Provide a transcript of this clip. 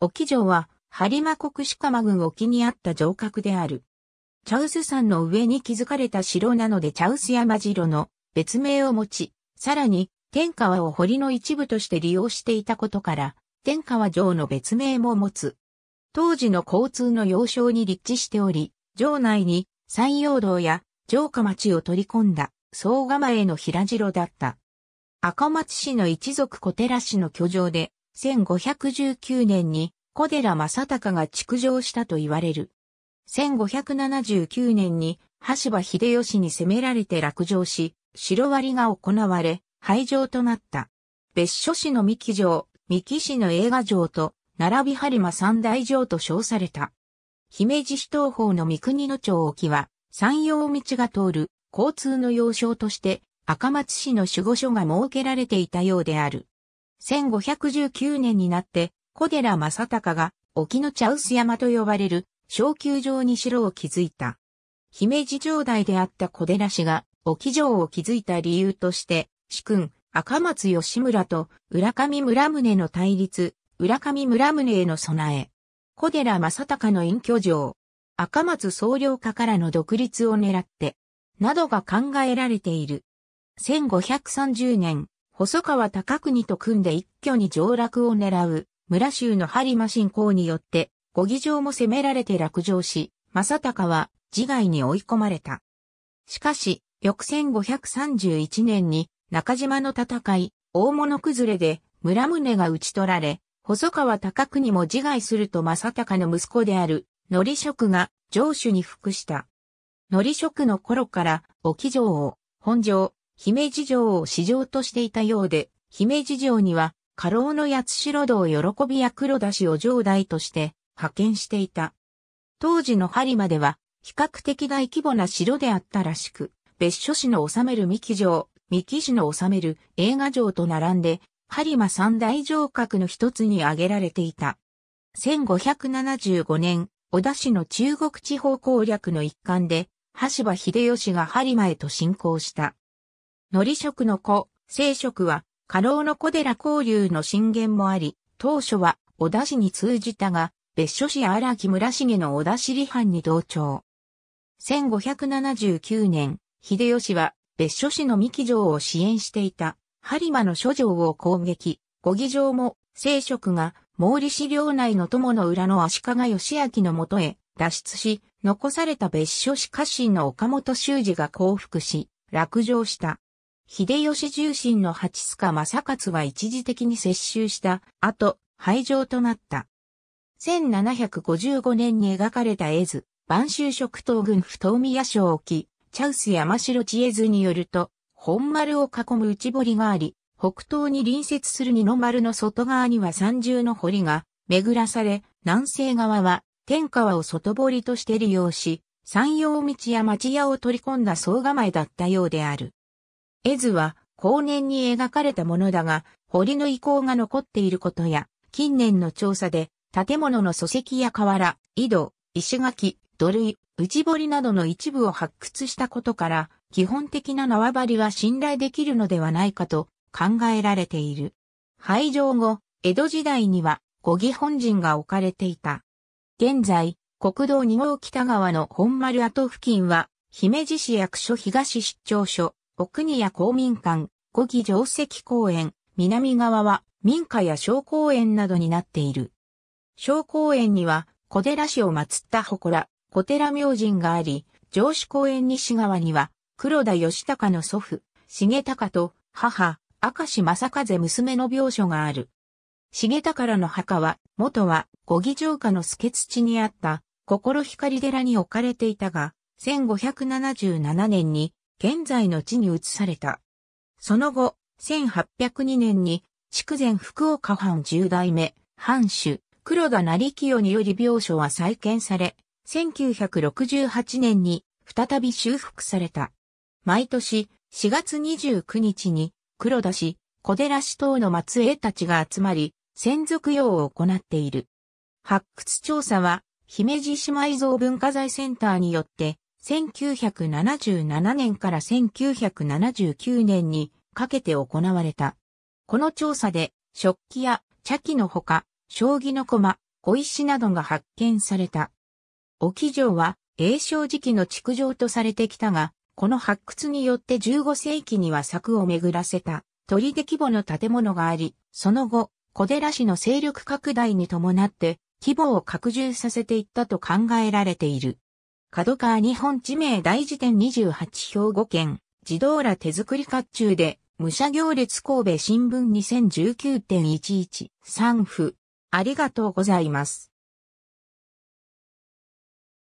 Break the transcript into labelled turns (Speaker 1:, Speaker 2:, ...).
Speaker 1: 沖城は、播磨国鹿間郡沖にあった城郭である。茶臼山の上に築かれた城なので茶臼山城の別名を持ち、さらに、天川を堀の一部として利用していたことから、天川城の別名も持つ。当時の交通の要衝に立地しており、城内に山陽道や城下町を取り込んだ総構の平城だった。赤松市の一族小寺氏の居城で、1519年に小寺正隆が築城したと言われる。1579年に橋場秀吉に攻められて落城し、城割りが行われ、廃城となった。別所市の三木城、三木市の映画城と、並び春間三大城と称された。姫路市東方の三国の町沖は、山陽道が通る交通の要衝として、赤松市の守護所が設けられていたようである。1519年になって、小寺正隆が、沖の茶臼山と呼ばれる、小球場に城を築いた。姫路城代であった小寺氏が、沖城を築いた理由として、主君、赤松義村と、浦上村宗の対立、浦上村宗への備え。小寺正隆の隠居城。赤松総領家からの独立を狙って、などが考えられている。1530年、細川高国と組んで一挙に上落を狙う、村州の針磨信仰によって、五義城も攻められて落城し、正隆は自害に追い込まれた。しかし、翌1531年に中島の戦い、大物崩れで村宗が討ち取られ、細川高国も自害すると正隆の息子である、のり職が城主に服した。のり職の頃から、沖城を、本城、姫路城を市場としていたようで、姫路城には、家老の八代道喜びや黒田氏を城代として派遣していた。当時の針までは、比較的大規模な城であったらしく、別所市の治める三木城、三木市の治める映画城と並んで、針間三大城郭の一つに挙げられていた。1575年、小田市の中国地方攻略の一環で、橋場秀吉が播磨へと進行した。のり職の子、聖職は、家老の小寺交流の震源もあり、当初は小田氏に通じたが、別所市荒木村重の小田氏離藩に同調。1579年、秀吉は別所市の三木城を支援していた、播磨の諸城を攻撃、五木城も、聖職が毛利市領内の友の裏の足利義明のもとへ脱出し、残された別所市家臣の岡本修二が降伏し、落城した。秀吉重臣の八塚正勝は一時的に接収した後、廃城となった。1755年に描かれた絵図、晩秋食東軍不東宮省沖、チャウス山城地絵図によると、本丸を囲む内堀があり、北東に隣接する二の丸の外側には三重の堀が巡らされ、南西側は天川を外堀として利用し、山陽道や町屋を取り込んだ総構えだったようである。絵図は後年に描かれたものだが、堀の遺構が残っていることや、近年の調査で、建物の礎石や瓦、井戸、石垣、土塁、内堀などの一部を発掘したことから、基本的な縄張りは信頼できるのではないかと考えられている。廃城後、江戸時代には、五義本陣が置かれていた。現在、国道2号北側の本丸跡付近は、姫路市役所東出張所、奥や公民館、五木城石公園、南側は民家や小公園などになっている。小公園には小寺市を祀った祠、小寺明神があり、城司公園西側には黒田義孝の祖父、重隆と母、明石正和娘の病所がある。重隆の墓は、元は五木城下の助土にあった、心光寺に置かれていたが、1577年に現在の地に移された。その後、1802年に、筑前福岡藩十代目、藩主、黒田成清により病所は再建され、1968年に再び修復された。毎年4月29日に黒田氏、小寺氏等の末裔たちが集まり、先祖供養を行っている。発掘調査は、姫路姉妹像文化財センターによって1977年から1979年にかけて行われた。この調査で、食器や茶器のほか、将棋の駒、小石などが発見された。沖城は、栄章時期の築城とされてきたが、この発掘によって15世紀には柵を巡らせた、砦規模の建物があり、その後、小寺市の勢力拡大に伴って、規模を拡充させていったと考えられている。角川日本地名大辞典28兵庫県、自動ら手作り甲冑で、武者行列神戸新聞2019.11、3府。ありがとうございます。